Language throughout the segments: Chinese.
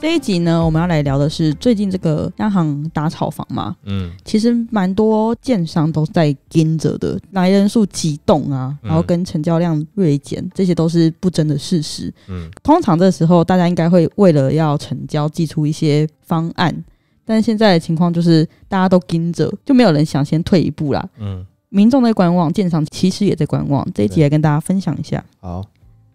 这一集呢，我们要来聊的是最近这个央行打炒房嘛，嗯，其实蛮多建商都在跟着的，来人数激动啊，然后跟成交量锐减，这些都是不争的事实。嗯，通常这时候大家应该会为了要成交，寄出一些方案，但现在的情况就是大家都跟着，就没有人想先退一步啦。嗯，民众在观望，建商其实也在观望，这一集来跟大家分享一下。好。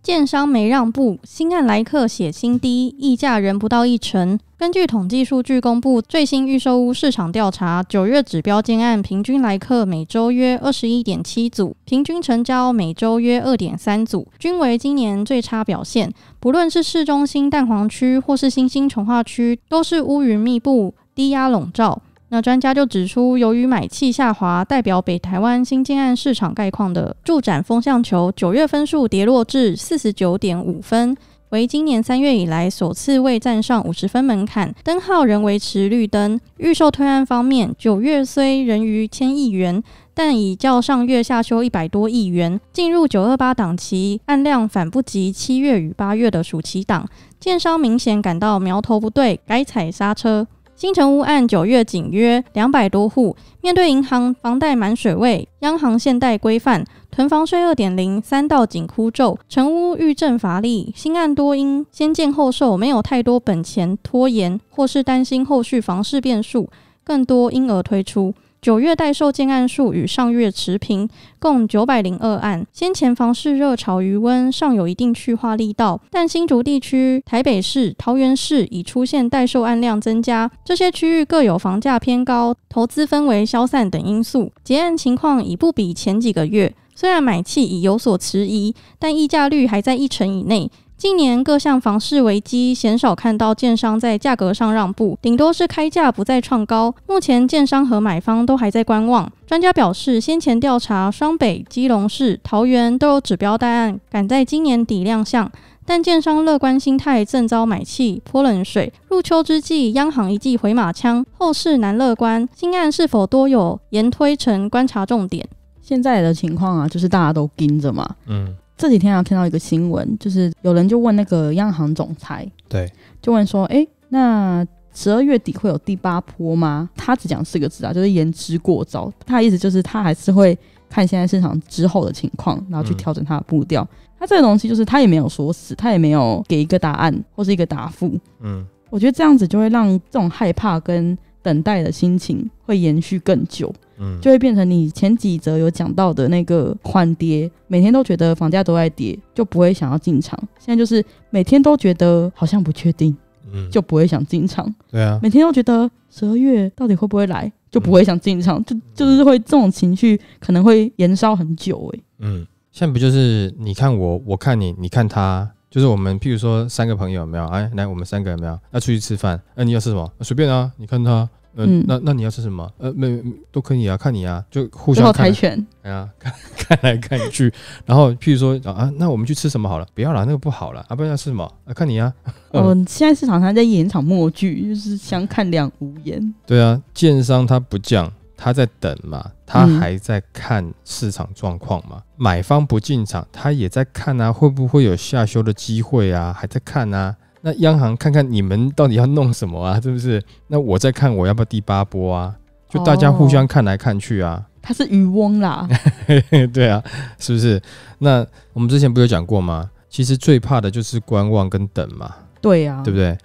建商没让步，新案来客血新低，溢价仍不到一成。根据统计数据公布最新预售屋市场调查，九月指标建案平均来客每周约二十一点七组，平均成交每周约二点三组，均为今年最差表现。不论是市中心蛋黄区，或是新兴重化区，都是乌云密布，低压笼罩。那专家就指出，由于买气下滑，代表北台湾新建案市场概况的住展风向球，九月分数跌落至四十九点五分，为今年三月以来首次未站上五十分门槛，灯号仍维持绿灯。预售推案方面，九月虽仍逾千亿元，但已较上月下修一百多亿元。进入九二八档期，按量反不及七月与八月的暑期档，建商明显感到苗头不对，该踩刹车。新城屋按九月仅约两百多户，面对银行房贷满水位，央行限贷规范，囤房税二点零，三道紧箍咒，城屋遇政乏力。新案多因先建后售，没有太多本钱，拖延或是担心后续房市变数，更多因而推出。九月待售建案数与上月持平，共九百零二案。先前房市热潮余温尚有一定去化力道，但新竹地区、台北市、桃园市已出现待售案量增加。这些区域各有房价偏高、投资氛围消散等因素，结案情况已不比前几个月。虽然买气已有所迟疑，但溢价率还在一成以内。近年各项房市危机，鲜少看到建商在价格上让步，顶多是开价不再创高。目前建商和买方都还在观望。专家表示，先前调查双北、基隆市、桃园都有指标待案，赶在今年底亮相。但建商乐观心态正遭买气泼冷水。入秋之际，央行一记回马枪，后市难乐观。新案是否多有延推？成观察重点。现在的情况啊，就是大家都盯着嘛。嗯。这几天啊，看到一个新闻，就是有人就问那个央行总裁，对，就问说，哎，那十二月底会有第八波吗？他只讲四个字啊，就是言之过早。他的意思就是他还是会看现在市场之后的情况，然后去调整他的步调。他这个东西就是他也没有说死，他也没有给一个答案或是一个答复。嗯，我觉得这样子就会让这种害怕跟等待的心情会延续更久。嗯，就会变成你前几则有讲到的那个缓跌，每天都觉得房价都在跌，就不会想要进场。现在就是每天都觉得好像不确定，嗯，就不会想进场。对啊，每天都觉得十二月到底会不会来，就不会想进场，就就是会这种情绪可能会延烧很久诶，嗯，现在不就是你看我，我看你，你看他，就是我们譬如说三个朋友有没有？哎，来我们三个有没有要出去吃饭？哎，你要吃什么？随便啊，你看他。嗯，那那你要吃什么？呃，没都可以啊，看你啊，就互相猜拳，哎呀，看 看来看去，然后譬如说啊，那我们去吃什么好了？不要了，那个不好了，啊，不要吃什么？啊，看你啊。哦，现在市场上在演场默剧，就是相看两无言。对啊，建商他不降，他在等嘛，他还在看市场状况嘛。买方不进场，他也在看啊，会不会有下修的机会啊？还在看啊。那央行看看你们到底要弄什么啊？是不是？那我在看我要不要第八波啊？就大家互相看来看去啊。他是渔翁啦，对啊，是不是？那我们之前不有讲过吗？其实最怕的就是观望跟等嘛。对呀，对不对？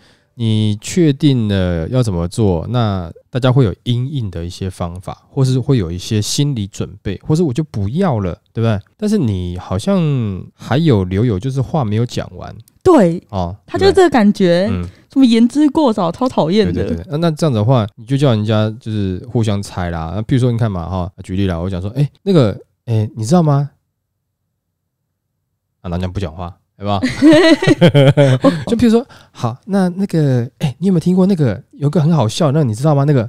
你确定了要怎么做？那大家会有阴应的一些方法，或是会有一些心理准备，或是我就不要了，对不对？但是你好像还有留有，就是话没有讲完。对哦，他就是这个感觉，什么言之过早，超讨厌的。那那这样的话，你就叫人家就是互相猜啦。那比如说，你看嘛哈，举例啦，我讲说，哎，那个，哎，你知道吗？啊，男家不讲话。对吧？就比如说，好，那那个，哎，你有没有听过那个有个很好笑？那你知道吗？那个，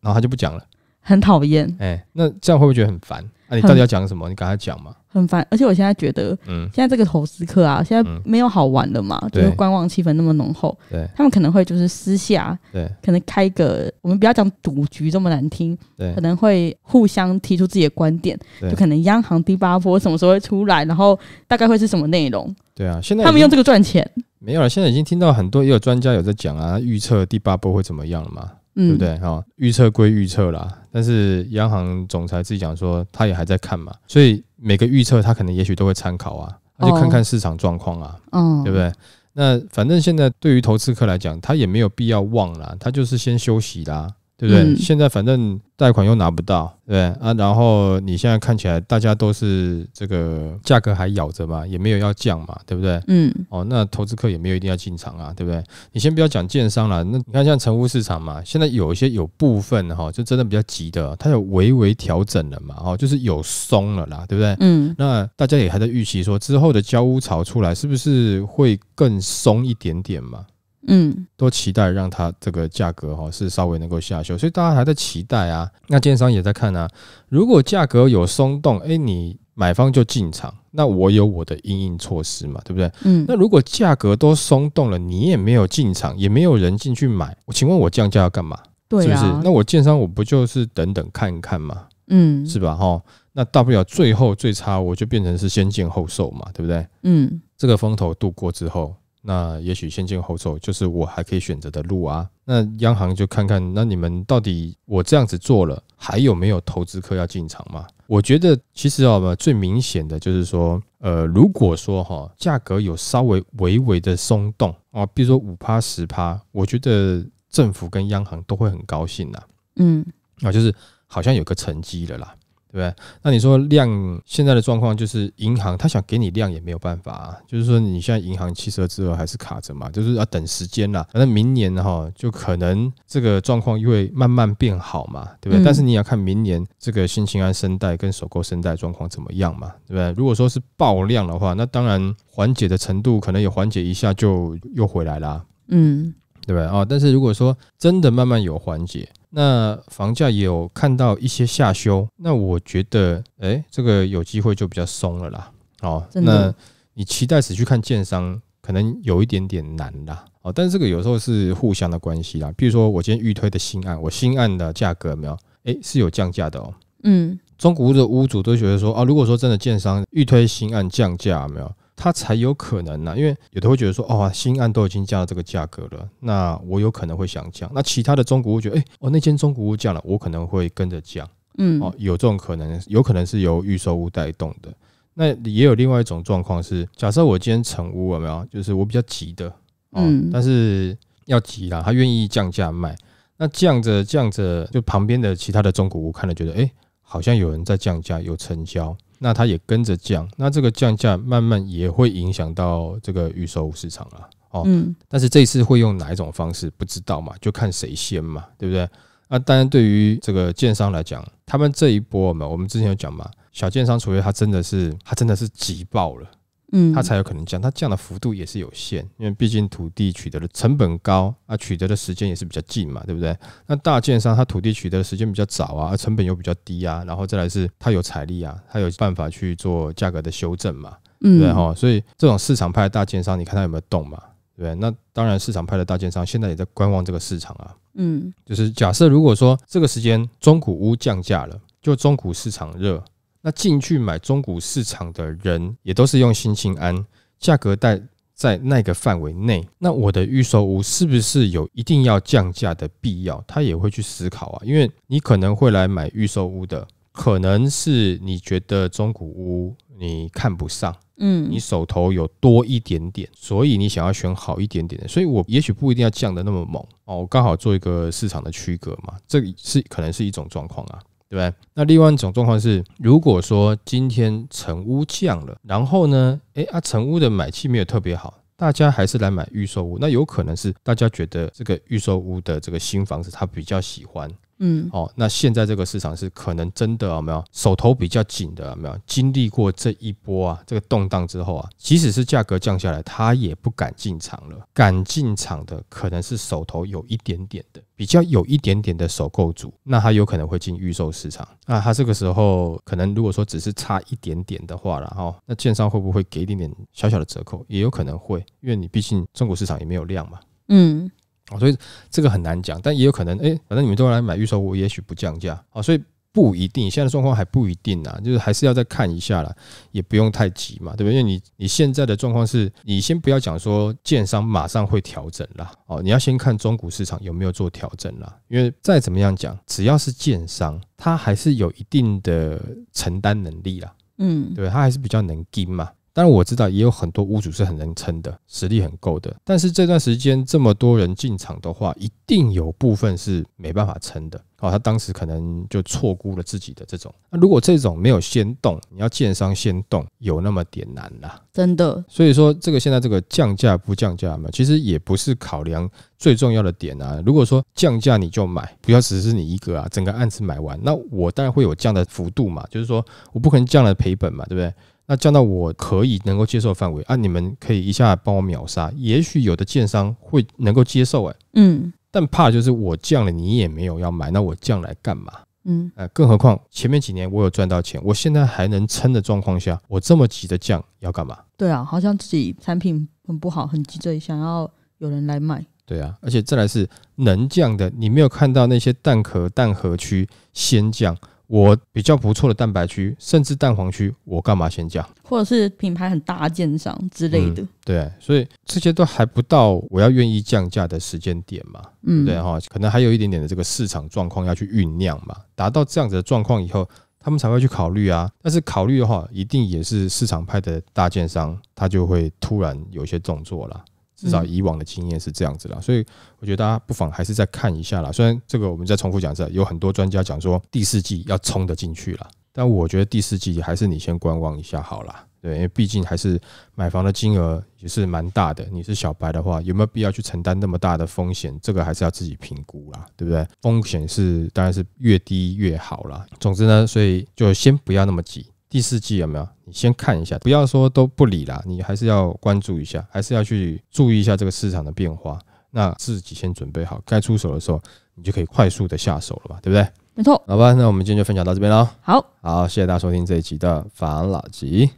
然后他就不讲了，很讨厌。哎，那这样会不会觉得很烦？那你到底要讲什么？你跟他讲嘛。很烦，而且我现在觉得，嗯，现在这个投资客啊，现在没有好玩的嘛，就是观望气氛那么浓厚，对，他们可能会就是私下，对，可能开个我们不要讲赌局这么难听，对，可能会互相提出自己的观点，就可能央行第八波什么时候会出来，然后大概会是什么内容？对啊，现在他们用这个赚钱没有了，现在已经听到很多也有专家有在讲啊，预测第八波会怎么样嘛，对不对好，预测归预测啦，但是央行总裁自己讲说他也还在看嘛，所以。每个预测他可能也许都会参考啊，他就看看市场状况啊，嗯，对不对？那反正现在对于投资客来讲，他也没有必要忘了，他就是先休息啦。对不对？现在反正贷款又拿不到，对啊，然后你现在看起来大家都是这个价格还咬着嘛，也没有要降嘛，对不对？嗯，哦，那投资客也没有一定要进场啊，对不对？你先不要讲建商了，那你看像成屋市场嘛，现在有一些有部分哈，就真的比较急的，它有微微调整了嘛，哦，就是有松了啦，对不对？嗯，那大家也还在预期说之后的交屋潮出来是不是会更松一点点嘛？嗯，都期待让它这个价格哈是稍微能够下修，所以大家还在期待啊。那建商也在看啊，如果价格有松动，哎，你买方就进场，那我有我的应应措施嘛，对不对？嗯，那如果价格都松动了，你也没有进场，也没有人进去买，我请问我降价要干嘛？对，是不是？那我建商我不就是等等看一看嘛？嗯，是吧？哈，那大不了最后最差我就变成是先进后售嘛，对不对？嗯，这个风头度过之后。那也许先进后走就是我还可以选择的路啊。那央行就看看，那你们到底我这样子做了还有没有投资客要进场嘛？我觉得其实啊，最明显的就是说，呃，如果说哈价格有稍微微微的松动啊，比如说五趴十趴，我觉得政府跟央行都会很高兴的。嗯，啊，就是好像有个成绩了啦。对，那你说量现在的状况就是银行他想给你量也没有办法，啊，就是说你现在银行汽车之后还是卡着嘛，就是要等时间啦。反正明年哈就可能这个状况又会慢慢变好嘛，对不对？但是你要看明年这个新兴安声贷跟首购声贷状况怎么样嘛，对不对？如果说是爆量的话，那当然缓解的程度可能也缓解一下就又回来啦，嗯，对不对啊？但是如果说真的慢慢有缓解。那房价也有看到一些下修，那我觉得，哎，这个有机会就比较松了啦。哦，那你期待只去看建商，可能有一点点难啦。哦，但是这个有时候是互相的关系啦。比如说，我今天预推的新案，我新案的价格没有，哎，是有降价的哦。嗯，中古屋的屋主都觉得说，啊，如果说真的建商预推新案降价，没有。它才有可能呢，因为有的会觉得说，哦，新案都已经降到这个价格了，那我有可能会想降。那其他的中古屋觉得，哎，哦，那间中古屋降了，我可能会跟着降。嗯，哦，有这种可能，有可能是由预售屋带动的。那也有另外一种状况是，假设我今天成屋有没有，就是我比较急的，嗯，但是要急了，他愿意降价卖，那降着降着，就旁边的其他的中古屋看了觉得，哎，好像有人在降价，有成交。那它也跟着降，那这个降价慢慢也会影响到这个预售市场了，哦，嗯，但是这次会用哪一种方式不知道嘛，就看谁先嘛，对不对？那当然，对于这个建商来讲，他们这一波嘛，我们之前有讲嘛，小建商，除非他真的是，他真的是急爆了。嗯，它才有可能降，它降的幅度也是有限，因为毕竟土地取得的成本高啊，取得的时间也是比较近嘛，对不对？那大建商它土地取得的时间比较早啊，成本又比较低啊，然后再来是它有财力啊，它有办法去做价格的修正嘛，对哈？所以这种市场派的大建商，你看它有没有动嘛？对不对？那当然，市场派的大建商现在也在观望这个市场啊。嗯，就是假设如果说这个时间中古屋降价了，就中古市场热。那进去买中古市场的人，也都是用新静安价格带在那个范围内。那我的预售屋是不是有一定要降价的必要？他也会去思考啊，因为你可能会来买预售屋的，可能是你觉得中古屋你看不上，嗯，你手头有多一点点，所以你想要选好一点点的，所以我也许不一定要降的那么猛哦，刚好做一个市场的区隔嘛，这是可能是一种状况啊。对不对？那另外一种状况是，如果说今天成屋降了，然后呢，哎啊，成屋的买气没有特别好，大家还是来买预售屋，那有可能是大家觉得这个预售屋的这个新房子他比较喜欢。嗯，哦，那现在这个市场是可能真的有没有手头比较紧的，有没有经历过这一波啊，这个动荡之后啊，即使是价格降下来，他也不敢进场了。敢进场的可能是手头有一点点的，比较有一点点的首购组，那他有可能会进预售市场。那他这个时候可能如果说只是差一点点的话，然后那建商会不会给一点点小小的折扣？也有可能会，因为你毕竟中国市场也没有量嘛。嗯。哦，所以这个很难讲，但也有可能，哎，反正你们都来买预售屋，也许不降价。哦，所以不一定，现在状况还不一定呐，就是还是要再看一下啦，也不用太急嘛，对不对？因为你你现在的状况是，你先不要讲说建商马上会调整啦，哦，你要先看中古市场有没有做调整啦，因为再怎么样讲，只要是建商，他还是有一定的承担能力啦，嗯，对，他还是比较能扛嘛。当然我知道也有很多屋主是很能撑的，实力很够的。但是这段时间这么多人进场的话，一定有部分是没办法撑的。好，他当时可能就错估了自己的这种。那如果这种没有先动，你要建商先动，有那么点难啦，真的。所以说，这个现在这个降价不降价嘛，其实也不是考量最重要的点啊。如果说降价你就买，不要只是你一个啊，整个案子买完，那我当然会有降的幅度嘛，就是说我不可能降了赔本嘛，对不对？那降到我可以能够接受范围啊，你们可以一下帮我秒杀，也许有的建商会能够接受哎，嗯，但怕就是我降了你也没有要买，那我降来干嘛？嗯，呃，更何况前面几年我有赚到钱，我现在还能撑的状况下，我这么急着降要干嘛？对啊，好像自己产品很不好，很急着想要有人来买。对啊，而且再来是能降的，你没有看到那些蛋壳蛋壳区先降。我比较不错的蛋白区，甚至蛋黄区，我干嘛先降？或者是品牌很大件商之类的，对，所以这些都还不到我要愿意降价的时间点嘛，嗯，对哈，可能还有一点点的这个市场状况要去酝酿嘛，达到这样子的状况以后，他们才会去考虑啊。但是考虑的话，一定也是市场派的大件商，他就会突然有些动作了。至少以往的经验是这样子啦，所以我觉得大家不妨还是再看一下啦。虽然这个我们再重复讲一下，有很多专家讲说第四季要冲得进去了，但我觉得第四季还是你先观望一下好啦。对，因为毕竟还是买房的金额也是蛮大的，你是小白的话，有没有必要去承担那么大的风险？这个还是要自己评估啦，对不对？风险是当然是越低越好啦。总之呢，所以就先不要那么急。第四季有没有？你先看一下，不要说都不理啦，你还是要关注一下，还是要去注意一下这个市场的变化。那自己先准备好，该出手的时候，你就可以快速的下手了吧，对不对？没错。好吧，那我们今天就分享到这边喽。好，好，谢谢大家收听这一集的法老吉，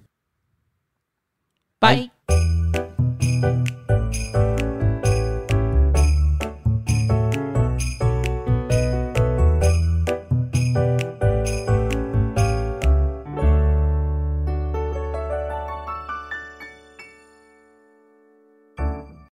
拜。